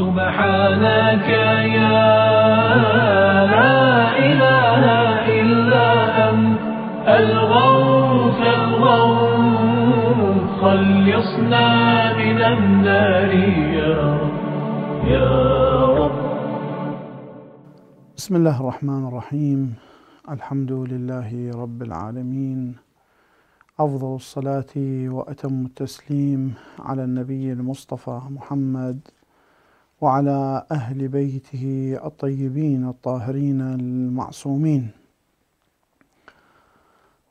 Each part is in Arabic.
سبحانك يا لا إله إلا أنت الغوث الغوث خلصنا من النار يا رب يا رب بسم الله الرحمن الرحيم الحمد لله رب العالمين أفضل الصلاة وأتم التسليم على النبي المصطفى محمد وعلى أهل بيته الطيبين الطاهرين المعصومين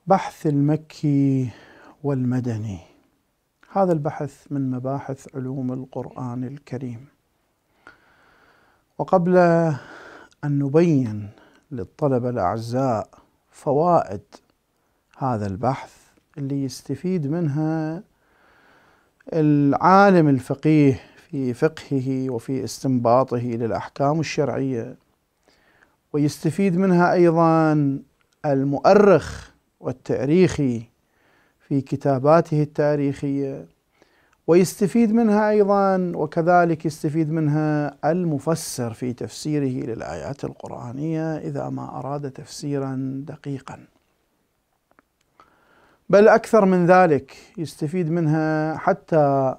بحث المكي والمدني هذا البحث من مباحث علوم القرآن الكريم وقبل أن نبين للطلبة الأعزاء فوائد هذا البحث اللي يستفيد منها العالم الفقيه في فقهه وفي استنباطه للأحكام الشرعية ويستفيد منها أيضا المؤرخ والتاريخي في كتاباته التاريخية ويستفيد منها أيضا وكذلك يستفيد منها المفسر في تفسيره للآيات القرآنية إذا ما أراد تفسيرا دقيقا بل أكثر من ذلك يستفيد منها حتى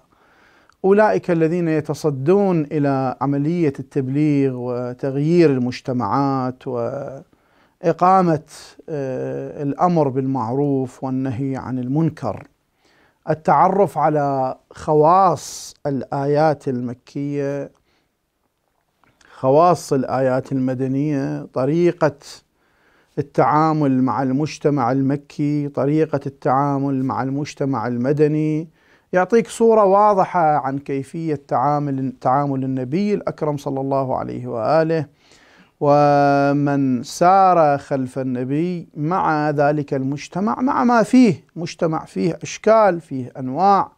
اولئك الذين يتصدون الى عمليه التبليغ وتغيير المجتمعات واقامه آه، الامر بالمعروف والنهي عن المنكر التعرف على خواص الايات المكيه خواص الايات المدنيه طريقه التعامل مع المجتمع المكي طريقه التعامل مع المجتمع المدني يعطيك صورة واضحة عن كيفية تعامل تعامل النبي الأكرم صلى الله عليه وآله ومن سار خلف النبي مع ذلك المجتمع مع ما فيه مجتمع فيه أشكال فيه أنواع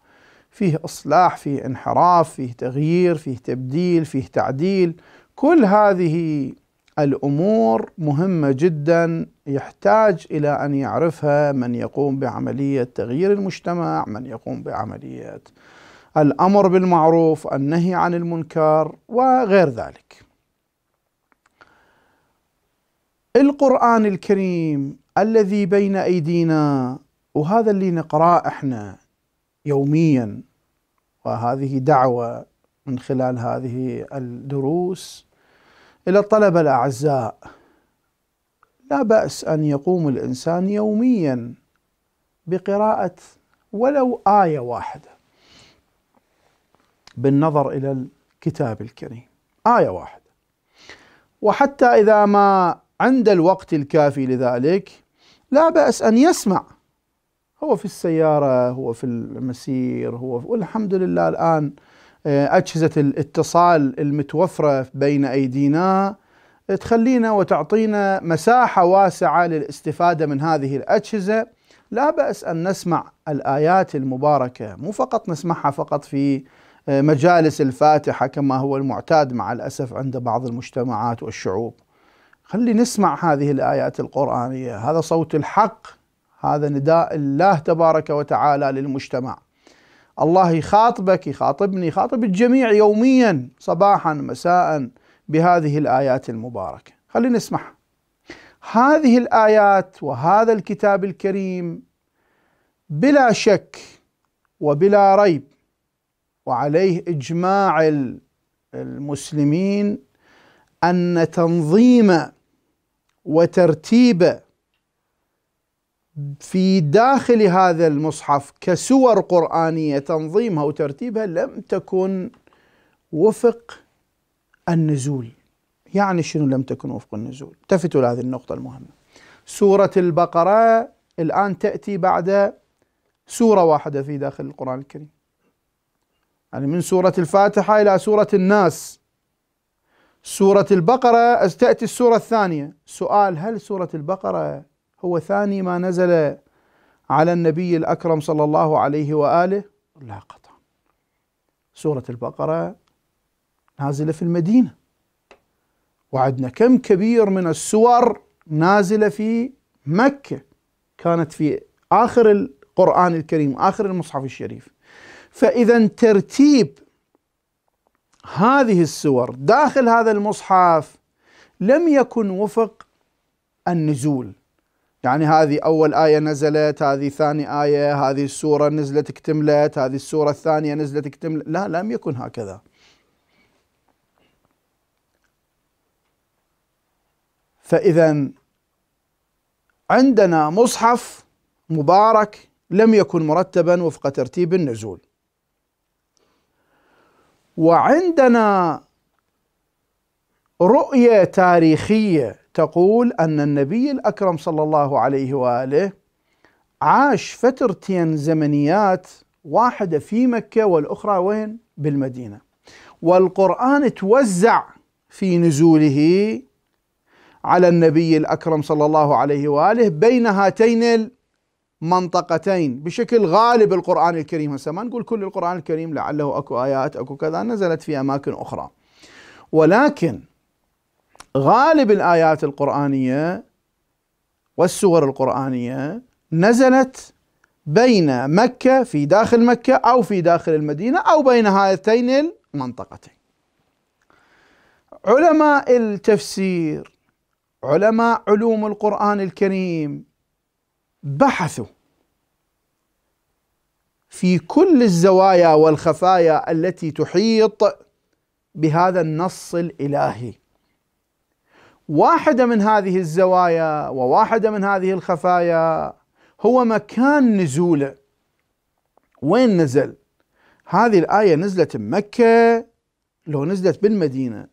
فيه إصلاح فيه انحراف فيه تغيير فيه تبديل فيه تعديل كل هذه الأمور مهمة جدا يحتاج إلى أن يعرفها من يقوم بعملية تغيير المجتمع من يقوم بعملية الأمر بالمعروف النهي عن المنكر وغير ذلك القرآن الكريم الذي بين أيدينا وهذا اللي نقراه إحنا يوميا وهذه دعوة من خلال هذه الدروس إلى الطلبة الأعزاء لا بأس أن يقوم الإنسان يوميا بقراءة ولو آية واحدة بالنظر إلى الكتاب الكريم آية واحدة وحتى إذا ما عند الوقت الكافي لذلك لا بأس أن يسمع هو في السيارة هو في المسير هو والحمد لله الآن آه، أجهزة الاتصال المتوفرة بين أيدينا تخلينا وتعطينا مساحة واسعة للاستفادة من هذه الأجهزة لا بأس أن نسمع الآيات المباركة مو فقط نسمعها فقط في آه، مجالس الفاتحة كما هو المعتاد مع الأسف عند بعض المجتمعات والشعوب خلي نسمع هذه الآيات القرآنية هذا صوت الحق هذا نداء الله تبارك وتعالى للمجتمع الله يخاطبك يخاطبني يخاطب الجميع يوميا صباحا مساء بهذه الايات المباركه خلينا نسمعها هذه الايات وهذا الكتاب الكريم بلا شك وبلا ريب وعليه اجماع المسلمين ان تنظيم وترتيب في داخل هذا المصحف كسور قرانيه تنظيمها وترتيبها لم تكن وفق النزول يعني شنو لم تكن وفق النزول تفتوا لهذه النقطة المهمة سورة البقرة الآن تأتي بعد سورة واحدة في داخل القرآن الكريم يعني من سورة الفاتحة إلى سورة الناس سورة البقرة تأتي السورة الثانية سؤال هل سورة البقرة هو ثاني ما نزل على النبي الأكرم صلى الله عليه وآله لا قطعا سورة البقرة نازلة في المدينة وعدنا كم كبير من السور نازلة في مكة كانت في آخر القرآن الكريم آخر المصحف الشريف فإذا ترتيب هذه السور داخل هذا المصحف لم يكن وفق النزول يعني هذه أول آية نزلت هذه ثاني آية هذه السورة نزلت اكتملت هذه السورة الثانية نزلت اكتملت لا لم يكن هكذا فإذا عندنا مصحف مبارك لم يكن مرتبا وفق ترتيب النزول وعندنا رؤية تاريخية تقول أن النبي الأكرم صلى الله عليه وآله عاش فترتين زمنيات واحدة في مكة والأخرى وين؟ بالمدينة والقرآن توزع في نزوله على النبي الاكرم صلى الله عليه واله بين هاتين المنطقتين بشكل غالب القران الكريم هسه ما نقول كل القران الكريم لعله اكو ايات اكو كذا نزلت في اماكن اخرى ولكن غالب الايات القرانيه والسور القرانيه نزلت بين مكه في داخل مكه او في داخل المدينه او بين هاتين المنطقتين علماء التفسير علماء علوم القرآن الكريم بحثوا في كل الزوايا والخفايا التي تحيط بهذا النص الالهي. واحده من هذه الزوايا وواحده من هذه الخفايا هو مكان نزوله. وين نزل؟ هذه الايه نزلت بمكه لو نزلت بالمدينه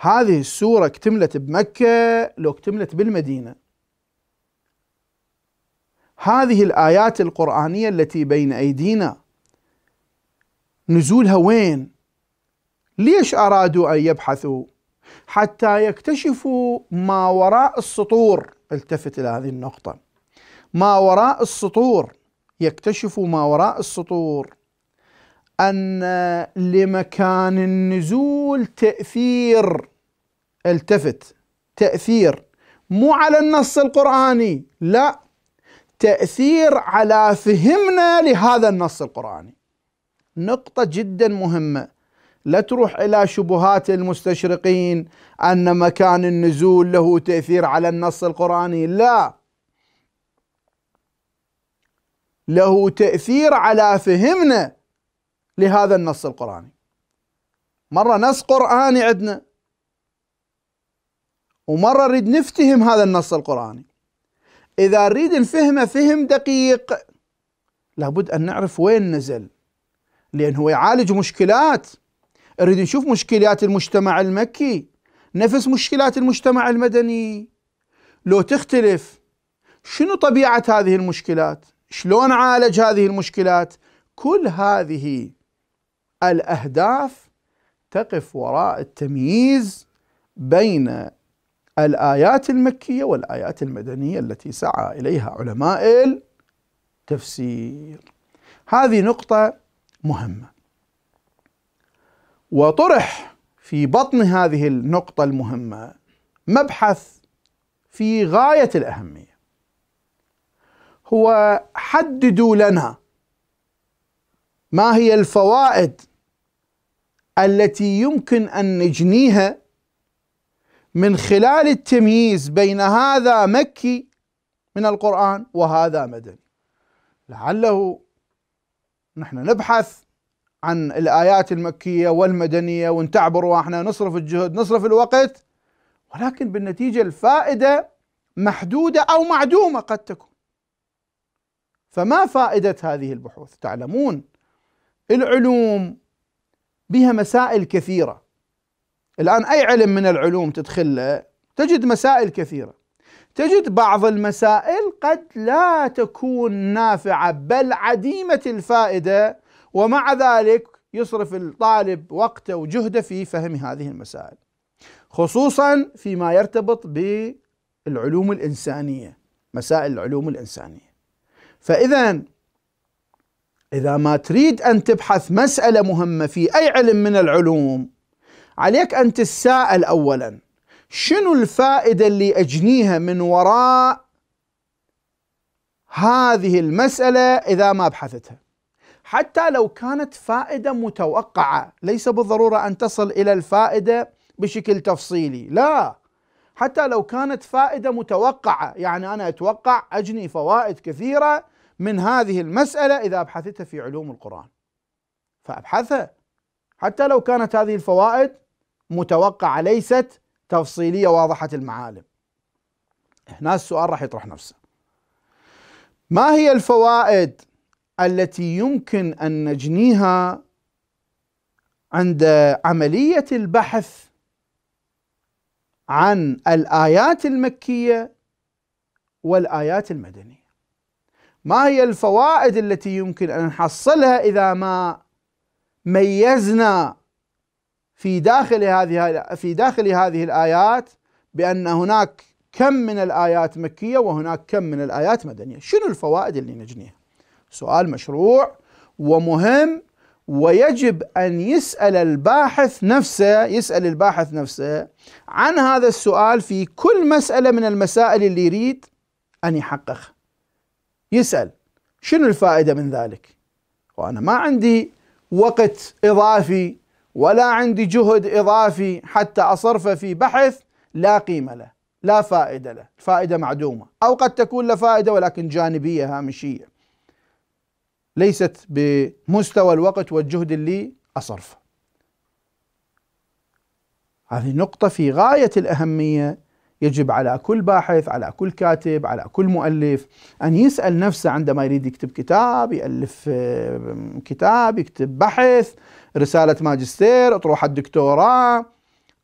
هذه السورة اكتملت بمكة لو اكتملت بالمدينة هذه الآيات القرآنية التي بين أيدينا نزولها وين؟ ليش أرادوا أن يبحثوا؟ حتى يكتشفوا ما وراء السطور التفت إلى هذه النقطة ما وراء السطور يكتشفوا ما وراء السطور أن لمكان النزول تأثير التفت تأثير مو على النص القرآني لا تأثير على فهمنا لهذا النص القرآني نقطة جدا مهمة لا تروح إلى شبهات المستشرقين أن مكان النزول له تأثير على النص القرآني لا له تأثير على فهمنا لهذا النص القرآني مرة نص قرآني عندنا ومرة نريد نفتهم هذا النص القرآني إذا نريد نفهمه فهم دقيق لابد أن نعرف وين نزل لان هو يعالج مشكلات نريد نشوف مشكلات المجتمع المكي نفس مشكلات المجتمع المدني لو تختلف شنو طبيعة هذه المشكلات شلون عالج هذه المشكلات كل هذه الأهداف تقف وراء التمييز بين الآيات المكية والآيات المدنية التي سعى إليها علماء التفسير هذه نقطة مهمة وطرح في بطن هذه النقطة المهمة مبحث في غاية الأهمية هو حددوا لنا ما هي الفوائد التي يمكن أن نجنيها من خلال التمييز بين هذا مكي من القرآن وهذا مدني لعله نحن نبحث عن الآيات المكية والمدنية ونتعبر واحنا نصرف الجهد نصرف الوقت ولكن بالنتيجة الفائدة محدودة أو معدومة قد تكون فما فائدة هذه البحوث تعلمون العلوم بها مسائل كثيرة الآن أي علم من العلوم تدخله تجد مسائل كثيرة تجد بعض المسائل قد لا تكون نافعة بل عديمة الفائدة ومع ذلك يصرف الطالب وقته وجهده في فهم هذه المسائل خصوصا فيما يرتبط بالعلوم الإنسانية مسائل العلوم الإنسانية فإذا إذا ما تريد أن تبحث مسألة مهمة في أي علم من العلوم عليك أن تتساءل أولا شنو الفائدة اللي أجنيها من وراء هذه المسألة إذا ما بحثتها حتى لو كانت فائدة متوقعة ليس بالضرورة أن تصل إلى الفائدة بشكل تفصيلي لا حتى لو كانت فائدة متوقعة يعني أنا أتوقع أجني فوائد كثيرة من هذه المسألة إذا أبحثتها في علوم القرآن فأبحثها حتى لو كانت هذه الفوائد متوقعة ليست تفصيلية واضحة المعالم هنا السؤال راح يطرح نفسه ما هي الفوائد التي يمكن أن نجنيها عند عملية البحث عن الآيات المكية والآيات المدنية ما هي الفوائد التي يمكن ان نحصلها اذا ما ميزنا في داخل هذه في داخل هذه الايات بان هناك كم من الايات مكيه وهناك كم من الايات مدنيه، شنو الفوائد اللي نجنيها؟ سؤال مشروع ومهم ويجب ان يسال الباحث نفسه يسال الباحث نفسه عن هذا السؤال في كل مساله من المسائل اللي يريد ان يحققها. يسأل شنو الفائدة من ذلك وأنا ما عندي وقت إضافي ولا عندي جهد إضافي حتى أصرفه في بحث لا قيمة له لا فائدة له فائدة معدومة أو قد تكون له فائدة ولكن جانبية هامشية ليست بمستوى الوقت والجهد اللي أصرفه هذه نقطة في غاية الأهمية يجب على كل باحث على كل كاتب على كل مؤلف أن يسأل نفسه عندما يريد يكتب كتاب يألف كتاب يكتب بحث رسالة ماجستير أطروحة دكتوراه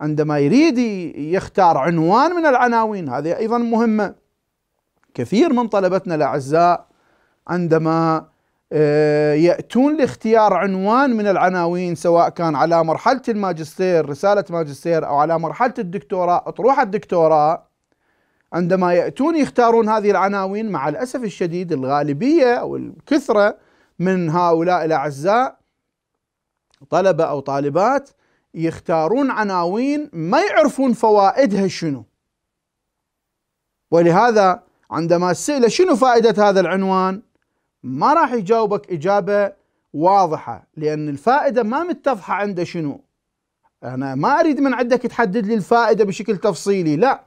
عندما يريد يختار عنوان من العناوين هذه أيضا مهمة كثير من طلبتنا الأعزاء عندما آه، يأتون لاختيار عنوان من العناوين سواء كان على مرحلة الماجستير رسالة ماجستير أو على مرحلة الدكتوراه أطروحة الدكتوراه عندما يأتون يختارون هذه العناوين مع الأسف الشديد الغالبية أو الكثرة من هؤلاء الأعزاء طلبة أو طالبات يختارون عناوين ما يعرفون فوائدها شنو ولهذا عندما سئل شنو فائدة هذا العنوان ما راح يجاوبك إجابة واضحة لأن الفائدة ما متضحة عنده شنو أنا ما أريد من عندك تحدد لي الفائدة بشكل تفصيلي لا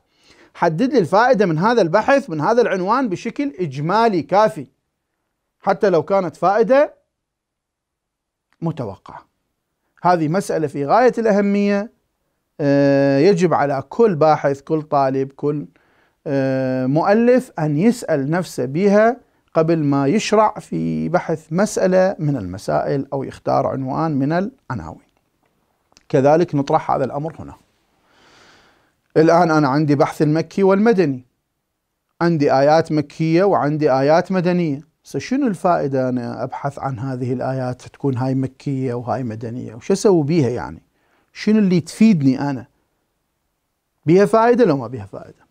حدد لي الفائدة من هذا البحث من هذا العنوان بشكل إجمالي كافي حتى لو كانت فائدة متوقعة هذه مسألة في غاية الأهمية آه، يجب على كل باحث كل طالب كل آه، مؤلف أن يسأل نفسه بها قبل ما يشرع في بحث مسألة من المسائل أو يختار عنوان من العناوين كذلك نطرح هذا الأمر هنا الآن أنا عندي بحث المكي والمدني عندي آيات مكية وعندي آيات مدنية شنو الفائدة أنا أبحث عن هذه الآيات تكون هاي مكية وهاي مدنية وش أسوي بيها يعني شنو اللي تفيدني أنا بيها فائدة لو ما بيها فائدة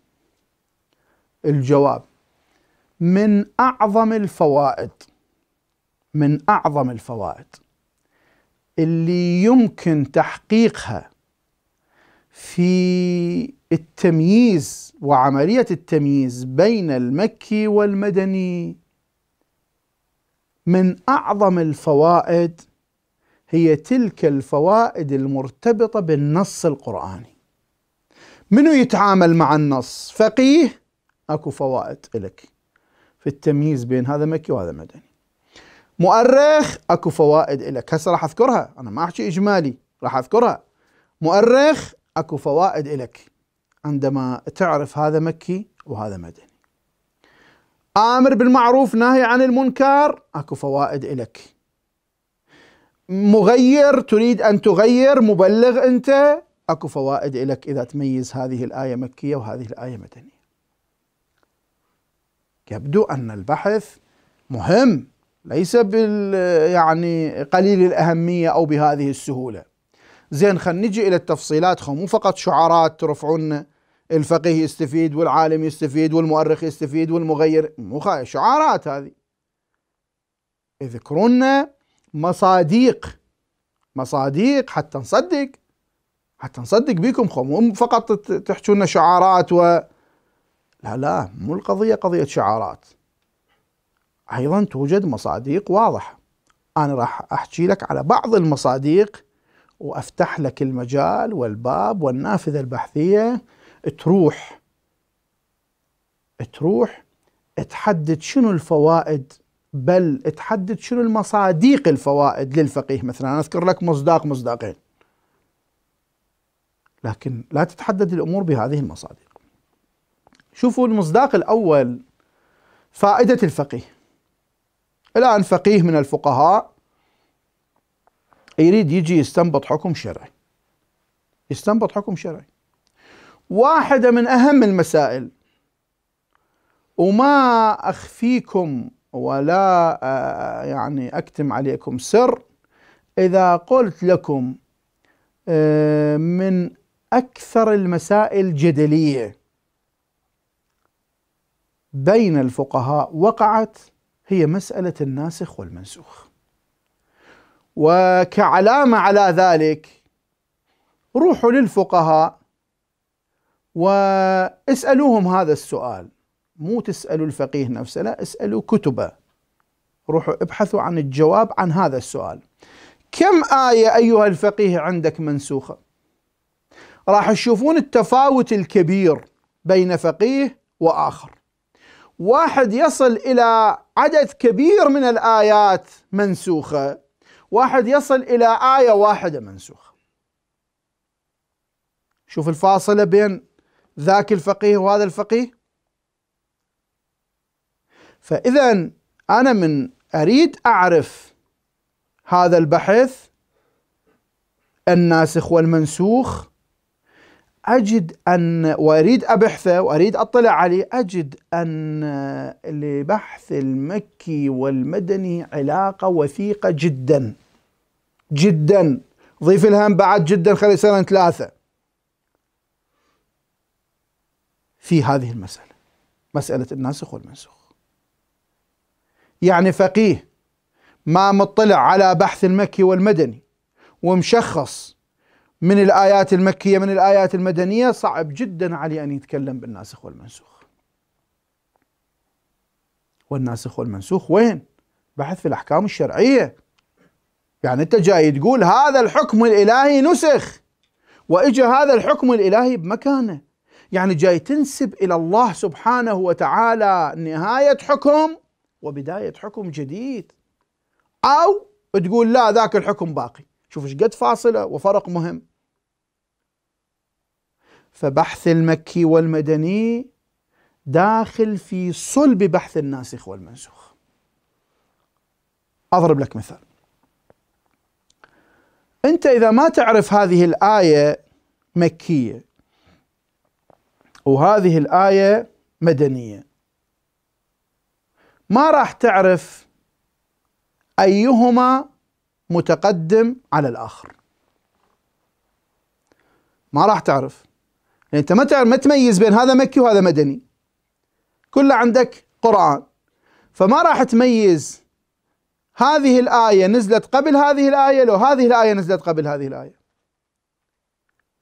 الجواب من أعظم الفوائد من أعظم الفوائد اللي يمكن تحقيقها في التمييز وعملية التمييز بين المكي والمدني من أعظم الفوائد هي تلك الفوائد المرتبطة بالنص القرآني منو يتعامل مع النص فقيه أكو فوائد لك في التمييز بين هذا مكي وهذا مدني مؤرخ اكو فوائد له هسه راح اذكرها انا ما احكي اجمالي راح اذكرها مؤرخ اكو فوائد لك عندما تعرف هذا مكي وهذا مدني آمر بالمعروف ناهي عن المنكر اكو فوائد لك مغير تريد أن تغير مبلغ أنت أكو فوائد لك إذا تميز هذه الآية مكية وهذه الآية مدنية يبدو أن البحث مهم ليس بال يعني قليل الأهمية أو بهذه السهولة زين خل نجي إلى التفصيلات خو مو فقط شعارات ترفعون الفقيه يستفيد والعالم يستفيد والمؤرخ يستفيد والمغير مو شعارات هذه يذكرون مصاديق مصاديق حتى نصدق حتى نصدق بيكم خو مو فقط تحكوا لنا شعارات و لا لا مو القضية قضية شعارات أيضا توجد مصاديق واضحة أنا راح أحكي لك على بعض المصاديق وأفتح لك المجال والباب والنافذة البحثية تروح تروح تحدد شنو الفوائد بل تحدد شنو المصاديق الفوائد للفقيه مثلا أنا أذكر لك مصداق مصداقين لكن لا تتحدد الأمور بهذه المصادق شوفوا المصداق الأول فائدة الفقيه الآن فقيه من الفقهاء يريد يجي يستنبط حكم شرعي يستنبط حكم شرعي واحدة من أهم المسائل وما أخفيكم ولا آه، يعني أكتم عليكم سر إذا قلت لكم آه، من أكثر المسائل جدلية بين الفقهاء وقعت هي مسألة الناسخ والمنسوخ وكعلامة على ذلك روحوا للفقهاء واسألوهم هذا السؤال مو تسألوا الفقيه نفسه لا اسألوا كتبه روحوا ابحثوا عن الجواب عن هذا السؤال كم آية أيها الفقيه عندك منسوخة راح تشوفون التفاوت الكبير بين فقيه وآخر واحد يصل إلى عدد كبير من الآيات منسوخة واحد يصل إلى آية واحدة منسوخة شوف الفاصلة بين ذاك الفقيه وهذا الفقيه فإذا أنا من أريد أعرف هذا البحث الناسخ والمنسوخ أجد أن وأريد أبحثه وأريد أطلع عليه أجد أن لبحث المكي والمدني علاقة وثيقة جدا جدا ضيف الهم بعد جدا خلي سنة ثلاثة في هذه المسألة مسألة الناسخ والمنسوخ يعني فقيه ما مطلع على بحث المكي والمدني ومشخص من الآيات المكية من الآيات المدنية صعب جدا علي أن يتكلم بالناسخ والمنسوخ والناسخ والمنسوخ وين؟ بحث في الأحكام الشرعية يعني أنت جاي تقول هذا الحكم الإلهي نسخ وإجا هذا الحكم الإلهي بمكانه يعني جاي تنسب إلى الله سبحانه وتعالى نهاية حكم وبداية حكم جديد أو تقول لا ذاك الحكم باقي شوف ايش قد فاصله وفرق مهم فبحث المكي والمدني داخل في صلب بحث الناسخ والمنسوخ اضرب لك مثال انت اذا ما تعرف هذه الايه مكيه وهذه الايه مدنيه ما راح تعرف ايهما متقدم على الآخر ما راح تعرف يعني أنت ما تعرف ما تميز بين هذا مكي وهذا مدني كله عندك قرآن فما راح تميز هذه الآية نزلت قبل هذه الآية لو هذه الآية نزلت قبل هذه الآية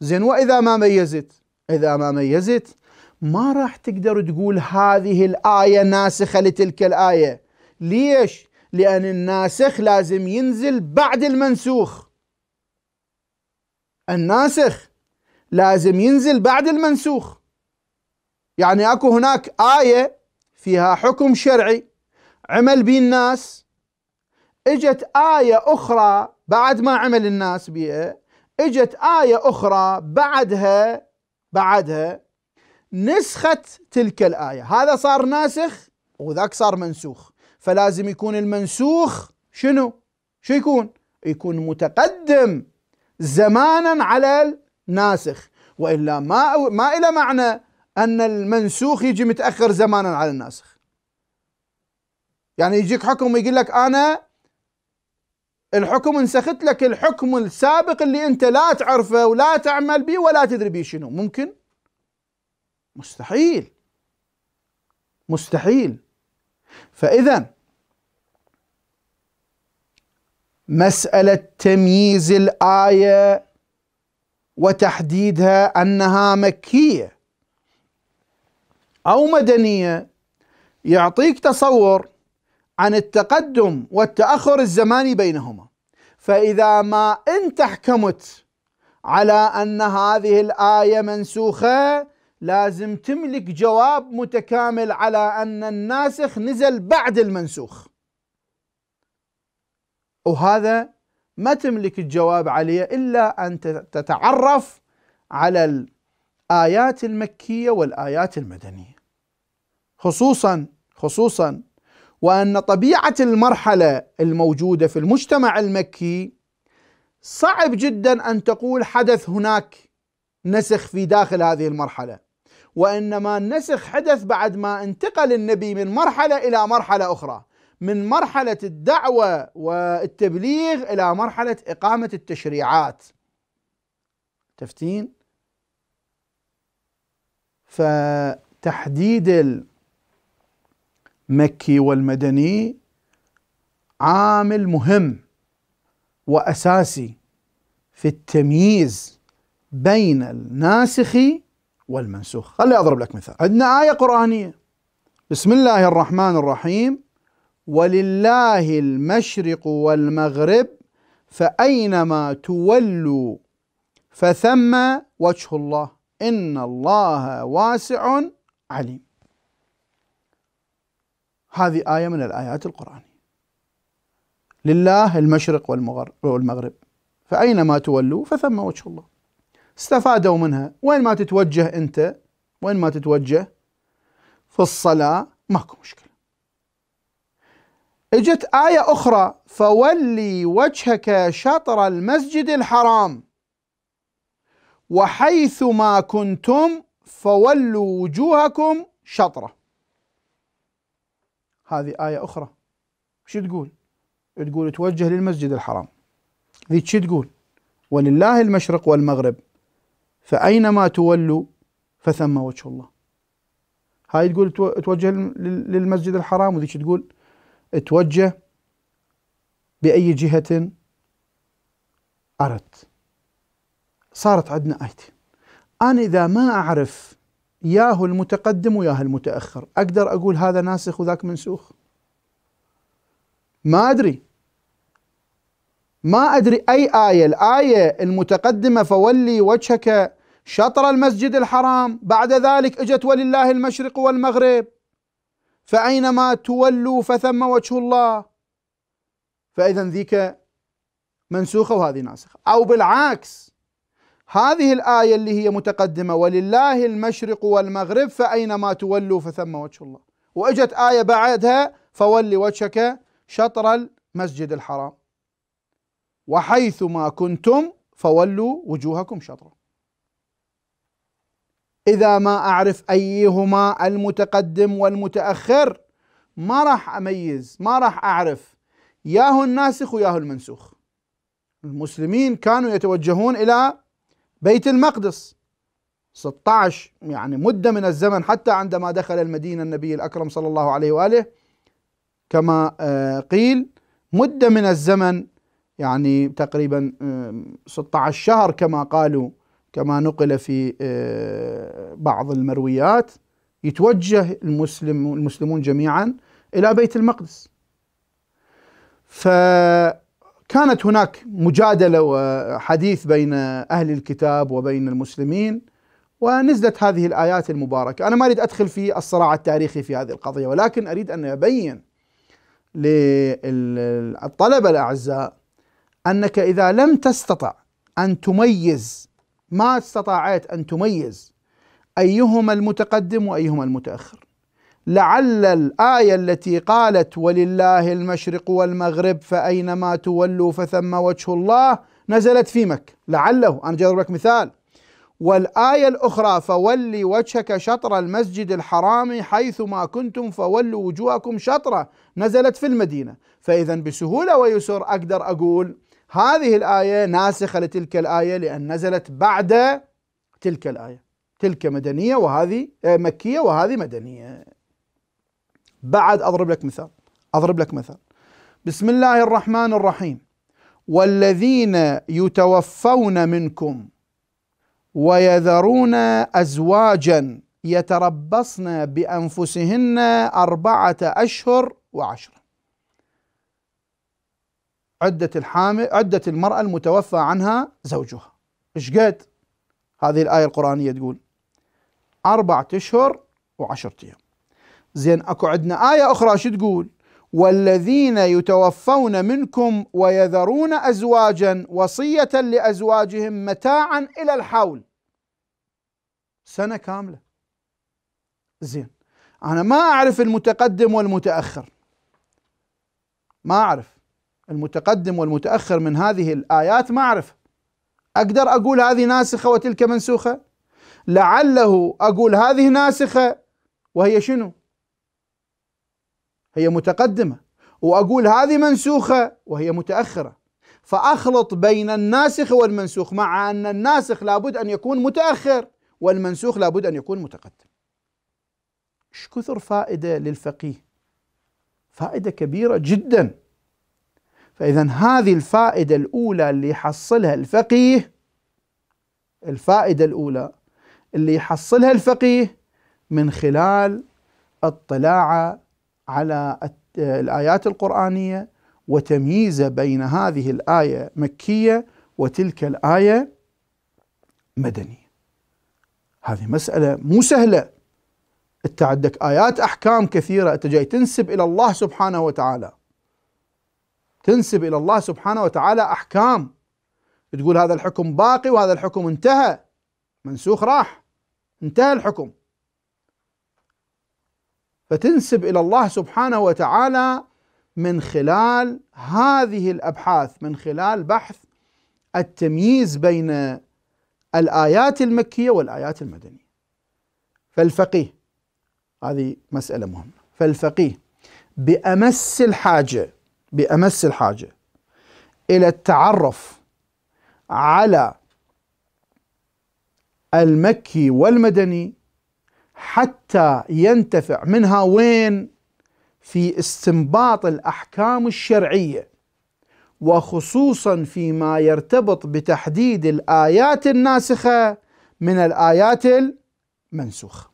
زين وإذا ما ميزت إذا ما ميزت ما راح تقدر تقول هذه الآية ناسخة لتلك الآية ليش؟ لأن الناسخ لازم ينزل بعد المنسوخ الناسخ لازم ينزل بعد المنسوخ يعني اكو هناك آية فيها حكم شرعي عمل به الناس اجت آية أخرى بعد ما عمل الناس بها اجت آية أخرى بعدها بعدها نسخت تلك الآية هذا صار ناسخ وذاك صار منسوخ فلازم يكون المنسوخ شنو؟ شو يكون؟ يكون متقدم زمانا على الناسخ والا ما ما الى معنى ان المنسوخ يجي متاخر زمانا على الناسخ. يعني يجيك حكم ويقول لك انا الحكم انسخت لك الحكم السابق اللي انت لا تعرفه ولا تعمل به ولا تدري به شنو ممكن؟ مستحيل مستحيل فإذا مسألة تمييز الآية وتحديدها أنها مكية أو مدنية يعطيك تصور عن التقدم والتأخر الزماني بينهما فإذا ما أنت حكمت على أن هذه الآية منسوخة لازم تملك جواب متكامل على أن الناسخ نزل بعد المنسوخ وهذا ما تملك الجواب عليه إلا أن تتعرف على الآيات المكية والآيات المدنية خصوصا خصوصا وأن طبيعة المرحلة الموجودة في المجتمع المكي صعب جدا أن تقول حدث هناك نسخ في داخل هذه المرحلة وإنما النسخ حدث بعد ما انتقل النبي من مرحلة إلى مرحلة أخرى من مرحلة الدعوة والتبليغ إلى مرحلة إقامة التشريعات تفتين فتحديد المكي والمدني عامل مهم وأساسي في التمييز بين الناسخ والمنسوخ خلي أضرب لك مثال عندنا آية قرآنية بسم الله الرحمن الرحيم ولله المشرق والمغرب فأينما تولوا فثم وجه الله إن الله واسع عليم هذه آية من الآيات القرآنية لله المشرق والمغرب فأينما تولوا فثم وجه الله استفادوا منها وين ما تتوجه أنت وين ما تتوجه في الصلاة ماكو مشكلة اجت آية أخرى فولي وجهك شطر المسجد الحرام وحيث ما كنتم فولوا وجوهكم شطرة هذه آية أخرى شو تقول تقول توجه للمسجد الحرام ذي شو تقول ولله المشرق والمغرب فأينما تولوا فثم وجه الله هاي تقول توجه للمسجد الحرام وذيك تقول توجه بأي جهة أردت صارت عندنا آيتين أنا إذا ما أعرف ياه المتقدم وياه المتأخر أقدر أقول هذا ناسخ وذاك منسوخ ما أدري ما أدري أي آية الآية المتقدمة فولي وجهك شطر المسجد الحرام بعد ذلك اجت ولله المشرق والمغرب فأينما تولوا فثم وجه الله فإذا ذيك منسوخة وهذه ناسخة أو بالعكس هذه الآية اللي هي متقدمة ولله المشرق والمغرب فأينما تولوا فثم وجه الله وإجت آية بعدها فولي وجهك شطر المسجد الحرام وحيث ما كنتم فولوا وجوهكم شطرة إذا ما أعرف أيهما المتقدم والمتأخر ما راح أميز ما راح أعرف ياهو الناسخ وياهو المنسوخ المسلمين كانوا يتوجهون إلى بيت المقدس 16 يعني مدة من الزمن حتى عندما دخل المدينة النبي الأكرم صلى الله عليه وآله كما آه، قيل مدة من الزمن يعني تقريبا 16 آه، شهر كما قالوا كما نقل في آه، بعض المرويات يتوجه المسلم المسلمون جميعا إلى بيت المقدس فكانت هناك مجادلة وحديث بين أهل الكتاب وبين المسلمين ونزلت هذه الآيات المباركة أنا ما أريد أدخل في الصراع التاريخي في هذه القضية ولكن أريد أن أبين للطلبة الأعزاء انك اذا لم تستطع ان تميز ما استطعت ان تميز ايهما المتقدم وايهما المتاخر لعل الايه التي قالت ولله المشرق والمغرب فاينما تولوا فثم وجه الله نزلت في مكه لعله انا جاي لك مثال والآية الأخرى فولي وجهك شطر المسجد الحرام حيث ما كنتم فولوا وجوهكم شطرة نزلت في المدينة فإذا بسهولة ويسر أقدر أقول هذه الآية ناسخة لتلك الآية لأن نزلت بعد تلك الآية تلك مدنية وهذه آه، مكية وهذه مدنية بعد أضرب لك مثال أضرب لك مثال بسم الله الرحمن الرحيم والذين يتوفون منكم ويذرون أزواجا يتربصن بأنفسهن أربعة أشهر وعشرة عدة الحامل عدة المرأة المتوفى عنها زوجها ايش قد هذه الآية القرآنية تقول أربعة أشهر وعشرة أيام زين أكو عندنا آية أخرى شو تقول والذين يتوفون منكم ويذرون أزواجا وصية لأزواجهم متاعا إلى الحول سنة كاملة زين أنا ما أعرف المتقدم والمتأخر ما أعرف المتقدم والمتأخر من هذه الآيات ما اعرف أقدر أقول هذه ناسخة وتلك منسوخة لعله أقول هذه ناسخة وهي شنو هي متقدمة وأقول هذه منسوخة وهي متأخرة فأخلط بين الناسخ والمنسوخ مع أن الناسخ لابد أن يكون متأخر والمنسوخ لابد أن يكون متقدم ايش كثر فائدة للفقيه فائدة كبيرة جداً فإذا هذه الفائدة الأولى اللي يحصلها الفقيه الفائدة الأولى اللي يحصلها الفقيه من خلال الطلاعة على الآيات القرآنية وتمييز بين هذه الآية مكية وتلك الآية مدنية هذه مسألة مو سهلة انت عندك آيات أحكام كثيرة انت جاي تنسب إلى الله سبحانه وتعالى تنسب إلى الله سبحانه وتعالى أحكام تقول هذا الحكم باقي وهذا الحكم انتهى منسوخ راح انتهى الحكم فتنسب إلى الله سبحانه وتعالى من خلال هذه الأبحاث من خلال بحث التمييز بين الآيات المكية والآيات المدنية فالفقيه هذه مسألة مهمة فالفقيه بأمس الحاجة بأمس الحاجة إلى التعرف على المكي والمدني حتى ينتفع منها وين في استنباط الأحكام الشرعية وخصوصا فيما يرتبط بتحديد الآيات الناسخة من الآيات المنسوخة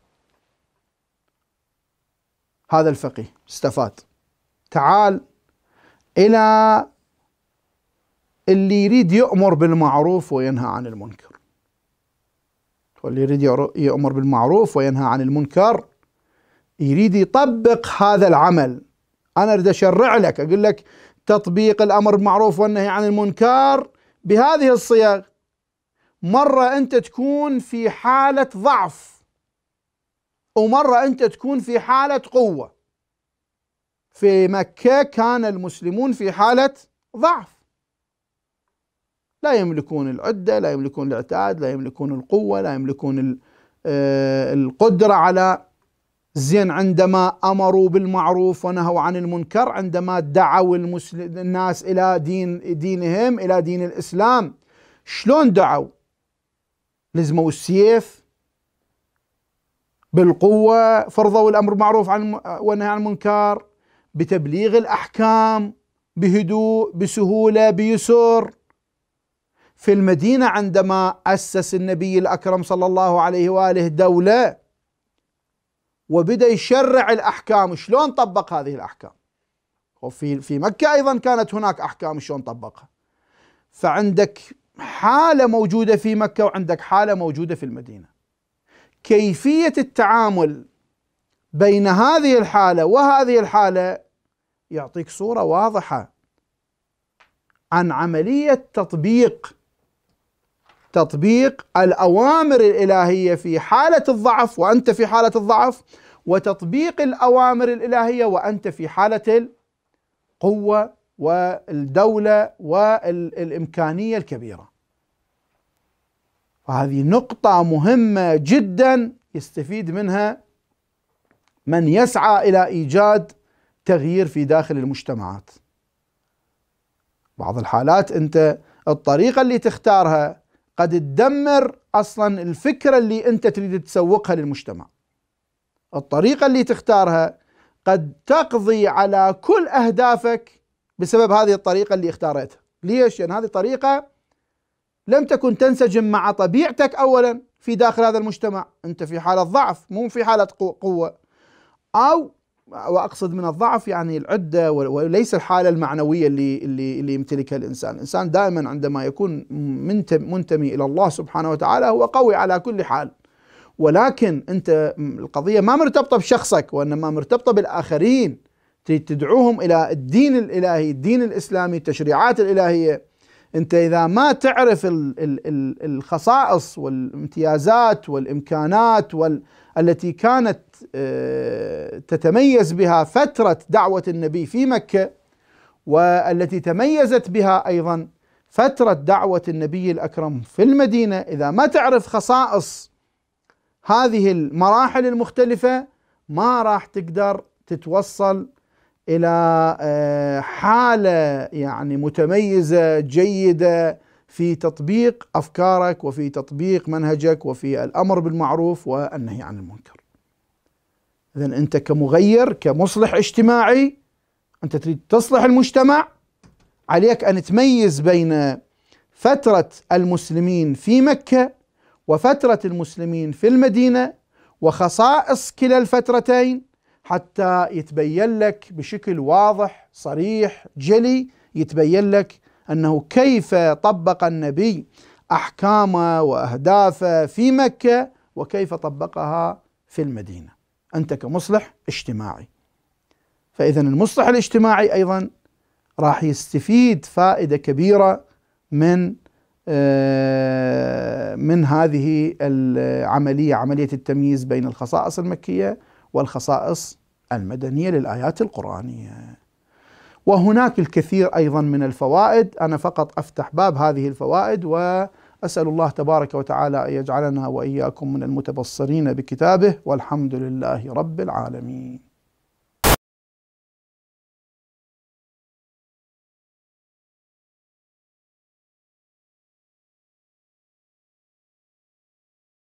هذا الفقيه استفاد تعال إلى اللي يريد يامر بالمعروف وينهى عن المنكر واللي يريد يامر بالمعروف وينهى عن المنكر يريد يطبق هذا العمل أنا أريد أشرع لك أقول لك تطبيق الأمر بالمعروف والنهي عن المنكر بهذه الصيغ مرة أنت تكون في حالة ضعف ومرة أنت تكون في حالة قوة في مكة كان المسلمون في حالة ضعف لا يملكون العدة لا يملكون الاعتاد لا يملكون القوة لا يملكون آه، القدرة على زين عندما أمروا بالمعروف ونهوا عن المنكر عندما دعوا الناس إلى دين دينهم إلى دين الإسلام شلون دعوا لزموا السيف بالقوة فرضوا الأمر بالمعروف والنهي عن المنكر بتبليغ الاحكام بهدوء بسهوله بيسر في المدينه عندما اسس النبي الاكرم صلى الله عليه واله دوله وبدا يشرع الاحكام شلون طبق هذه الاحكام وفي في مكه ايضا كانت هناك احكام شلون طبقها فعندك حاله موجوده في مكه وعندك حاله موجوده في المدينه كيفيه التعامل بين هذه الحالة وهذه الحالة يعطيك صورة واضحة عن عملية تطبيق تطبيق الأوامر الإلهية في حالة الضعف وأنت في حالة الضعف وتطبيق الأوامر الإلهية وأنت في حالة القوة والدولة والإمكانية الكبيرة وهذه نقطة مهمة جدا يستفيد منها من يسعى الى ايجاد تغيير في داخل المجتمعات بعض الحالات انت الطريقه اللي تختارها قد تدمر اصلا الفكره اللي انت تريد تسوقها للمجتمع الطريقه اللي تختارها قد تقضي على كل اهدافك بسبب هذه الطريقه اللي اختارتها ليش لان يعني هذه الطريقه لم تكن تنسجم مع طبيعتك اولا في داخل هذا المجتمع انت في حاله ضعف مو في حاله قوه أو واقصد من الضعف يعني العده وليس الحاله المعنويه اللي اللي اللي يمتلكها الانسان، الانسان دائما عندما يكون منتمي الى الله سبحانه وتعالى هو قوي على كل حال. ولكن انت القضيه ما مرتبطه بشخصك وانما مرتبطه بالاخرين تدعوهم الى الدين الالهي، الدين الاسلامي، التشريعات الالهيه. انت اذا ما تعرف الخصائص والامتيازات والامكانات وال التي كانت آه، تتميز بها فترة دعوة النبي في مكة والتي تميزت بها أيضا فترة دعوة النبي الأكرم في المدينة إذا ما تعرف خصائص هذه المراحل المختلفة ما راح تقدر تتوصل إلى آه، حالة يعني متميزة جيدة في تطبيق أفكارك وفي تطبيق منهجك وفي الأمر بالمعروف والنهي عن المنكر إذا أنت كمغير كمصلح اجتماعي أنت تريد تصلح المجتمع عليك أن تميز بين فترة المسلمين في مكة وفترة المسلمين في المدينة وخصائص كلا الفترتين حتى يتبين لك بشكل واضح صريح جلي يتبين لك انه كيف طبق النبي احكامه واهدافه في مكه وكيف طبقها في المدينه. أنت كمصلح اجتماعي فإذا المصلح الاجتماعي أيضا راح يستفيد فائدة كبيرة من آه، من هذه العملية عملية التمييز بين الخصائص المكية والخصائص المدنية للآيات القرآنية وهناك الكثير أيضا من الفوائد أنا فقط أفتح باب هذه الفوائد و أسأل الله تبارك وتعالى أن يجعلنا وإياكم من المتبصرين بكتابه والحمد لله رب العالمين